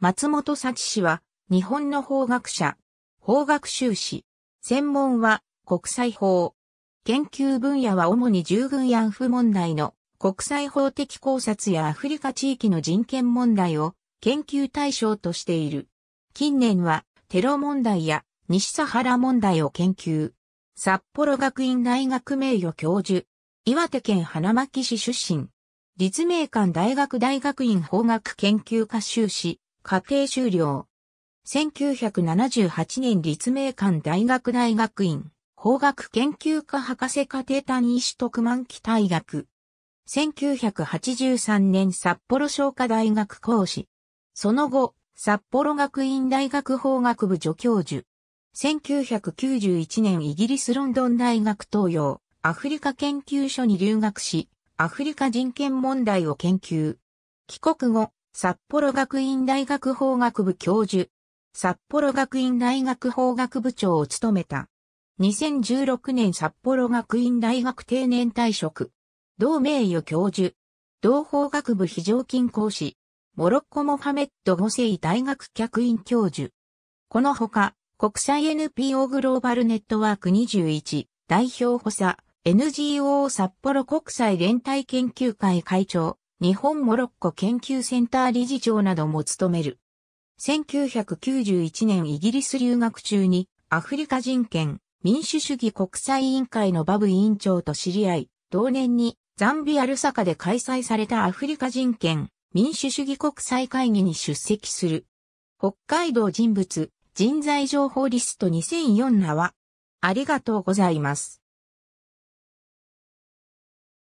松本幸氏は、日本の法学者、法学修士、専門は国際法。研究分野は主に従軍慰安婦問題の国際法的考察やアフリカ地域の人権問題を研究対象としている。近年はテロ問題や西サハラ問題を研究。札幌学院大学名誉教授。岩手県花巻市出身。立命館大学大学院法学研究科修士。家庭終了。1978年立命館大学大学院、法学研究科博士課程単位取得満期大学。1983年札幌商科大学講師。その後、札幌学院大学法学部助教授。1991年イギリスロンドン大学東洋アフリカ研究所に留学し、アフリカ人権問題を研究。帰国後、札幌学院大学法学部教授、札幌学院大学法学部長を務めた。2016年札幌学院大学定年退職、同名誉教授、同法学部非常勤講師、モロッコモハメッド5世大学客員教授。このほか、国際 NPO グローバルネットワーク21代表補佐、NGO 札幌国際連帯研究会会長、日本モロッコ研究センター理事長なども務める。1991年イギリス留学中にアフリカ人権民主主義国際委員会のバブ委員長と知り合い、同年にザンビアルサカで開催されたアフリカ人権民主主義国際会議に出席する。北海道人物人材情報リスト2004名はありがとうございます。